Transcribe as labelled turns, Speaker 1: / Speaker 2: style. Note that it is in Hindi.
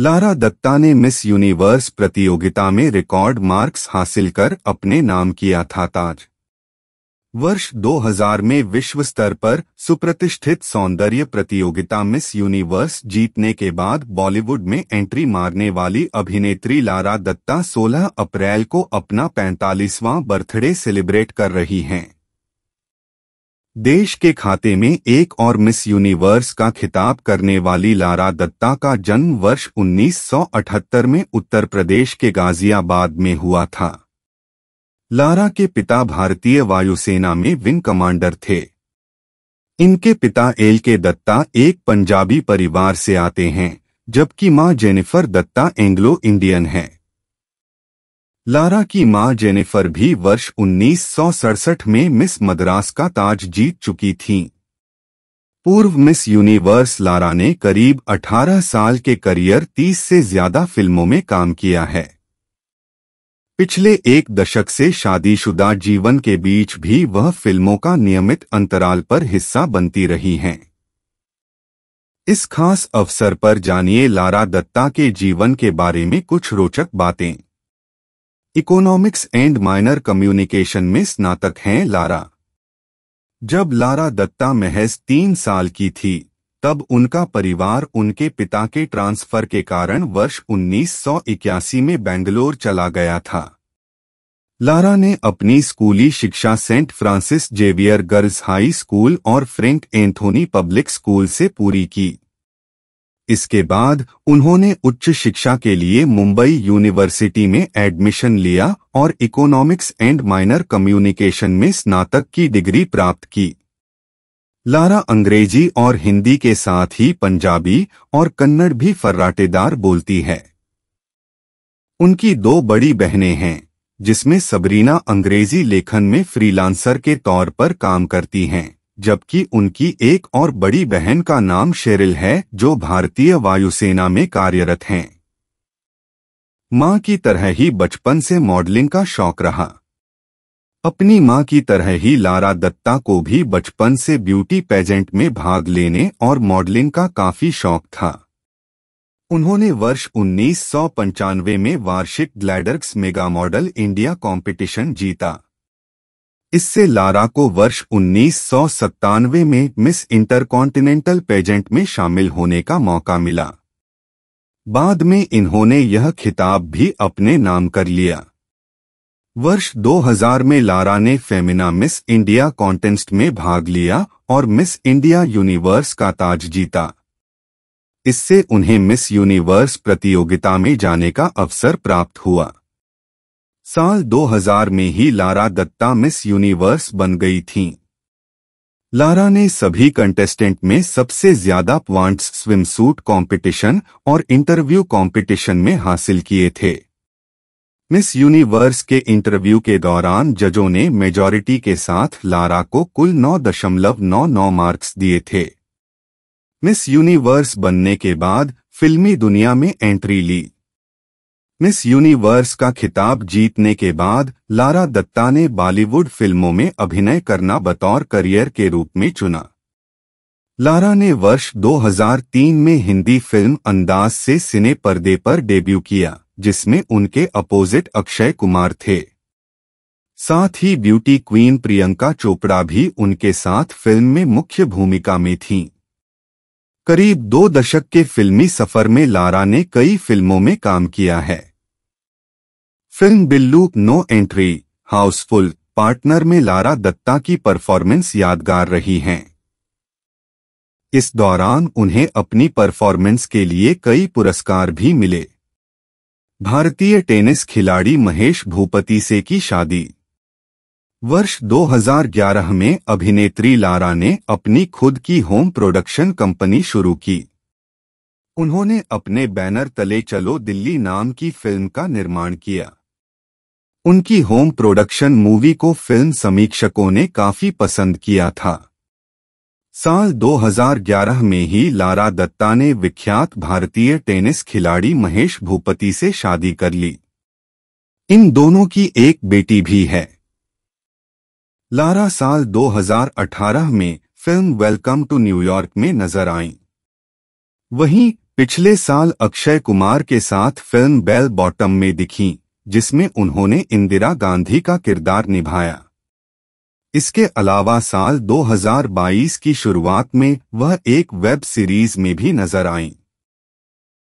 Speaker 1: लारा दत्ता ने मिस यूनिवर्स प्रतियोगिता में रिकॉर्ड मार्क्स हासिल कर अपने नाम किया था ताज वर्ष 2000 में विश्व स्तर पर सुप्रतिष्ठित सौंदर्य प्रतियोगिता मिस यूनिवर्स जीतने के बाद बॉलीवुड में एंट्री मारने वाली अभिनेत्री लारा दत्ता 16 अप्रैल को अपना 45वां बर्थडे सेलिब्रेट कर रही हैं देश के खाते में एक और मिस यूनिवर्स का खिताब करने वाली लारा दत्ता का जन्म वर्ष 1978 में उत्तर प्रदेश के गाजियाबाद में हुआ था लारा के पिता भारतीय वायुसेना में विंग कमांडर थे इनके पिता एल के दत्ता एक पंजाबी परिवार से आते हैं जबकि मां जेनिफर दत्ता एंग्लो इंडियन हैं लारा की मां जेनिफर भी वर्ष उन्नीस में मिस मद्रास का ताज जीत चुकी थीं। पूर्व मिस यूनिवर्स लारा ने करीब 18 साल के करियर 30 से ज्यादा फिल्मों में काम किया है पिछले एक दशक से शादीशुदा जीवन के बीच भी वह फिल्मों का नियमित अंतराल पर हिस्सा बनती रही हैं इस खास अवसर पर जानिए लारा दत्ता के जीवन के बारे में कुछ रोचक बातें इकोनॉमिक्स एंड माइनर कम्युनिकेशन में स्नातक हैं लारा जब लारा दत्ता महज तीन साल की थी तब उनका परिवार उनके पिता के ट्रांसफर के कारण वर्ष 1981 में बेंगलोर चला गया था लारा ने अपनी स्कूली शिक्षा Saint Francis Xavier girls high school और फ्रेंक एंथोनी पब्लिक स्कूल से पूरी की इसके बाद उन्होंने उच्च शिक्षा के लिए मुंबई यूनिवर्सिटी में एडमिशन लिया और इकोनॉमिक्स एंड माइनर कम्युनिकेशन में स्नातक की डिग्री प्राप्त की लारा अंग्रेजी और हिंदी के साथ ही पंजाबी और कन्नड़ भी फर्राटेदार बोलती है उनकी दो बड़ी बहनें हैं जिसमें सबरीना अंग्रेजी लेखन में फ्रीलांसर के तौर पर काम करती हैं जबकि उनकी एक और बड़ी बहन का नाम शेरिल है जो भारतीय वायुसेना में कार्यरत हैं मां की तरह ही बचपन से मॉडलिंग का शौक रहा अपनी मां की तरह ही लारा दत्ता को भी बचपन से ब्यूटी पेजेंट में भाग लेने और मॉडलिंग का काफी शौक था उन्होंने वर्ष उन्नीस में वार्षिक Gladrags mega model India competition जीता इससे लारा को वर्ष उन्नीस में मिस इंटरकॉन्टिनेंटल पेजेंट में शामिल होने का मौका मिला बाद में इन्होंने यह खिताब भी अपने नाम कर लिया वर्ष 2000 में लारा ने फेमिना मिस इंडिया कॉन्टेस्ट में भाग लिया और मिस इंडिया यूनिवर्स का ताज जीता इससे उन्हें मिस यूनिवर्स प्रतियोगिता में जाने का अवसर प्राप्त हुआ साल 2000 में ही लारा दत्ता मिस यूनिवर्स बन गई थीं। लारा ने सभी कंटेस्टेंट में सबसे ज्यादा प्वांट्स स्विमसूट कंपटीशन और इंटरव्यू कंपटीशन में हासिल किए थे मिस यूनिवर्स के इंटरव्यू के दौरान जजों ने मेजॉरिटी के साथ लारा को कुल 9.99 मार्क्स दिए थे मिस यूनिवर्स बनने के बाद फिल्मी दुनिया में एंट्री ली मिस यूनिवर्स का खिताब जीतने के बाद लारा दत्ता ने बॉलीवुड फिल्मों में अभिनय करना बतौर करियर के रूप में चुना लारा ने वर्ष 2003 में हिंदी फिल्म अंदाज से सिने पर्दे पर डेब्यू किया जिसमें उनके अपोजिट अक्षय कुमार थे साथ ही ब्यूटी क्वीन प्रियंका चोपड़ा भी उनके साथ फिल्म में मुख्य भूमिका में थीं। करीब दो दशक के फिल्मी सफर में लारा ने कई फिल्मों में काम किया है film Billu No Entry Housefull Partner में लारा दत्ता की परफॉर्मेंस यादगार रही हैं इस दौरान उन्हें अपनी परफॉर्मेंस के लिए कई पुरस्कार भी मिले भारतीय टेनिस खिलाड़ी महेश भूपति से की शादी वर्ष 2011 में अभिनेत्री लारा ने अपनी खुद की होम प्रोडक्शन कंपनी शुरू की उन्होंने अपने बैनर तले चलो दिल्ली नाम की फिल्म का निर्माण किया उनकी होम प्रोडक्शन मूवी को फिल्म समीक्षकों ने काफी पसंद किया था साल 2011 में ही लारा दत्ता ने विख्यात भारतीय टेनिस खिलाड़ी महेश भूपति से शादी कर ली इन दोनों की एक बेटी भी है लारा साल 2018 में फिल्म वेलकम टू न्यूयॉर्क में नजर आईं। वहीं पिछले साल अक्षय कुमार के साथ फिल्म बेल बॉटम में दिखीं। जिसमें उन्होंने इंदिरा गांधी का किरदार निभाया इसके अलावा साल 2022 की शुरुआत में वह एक वेब सीरीज में भी नजर आईं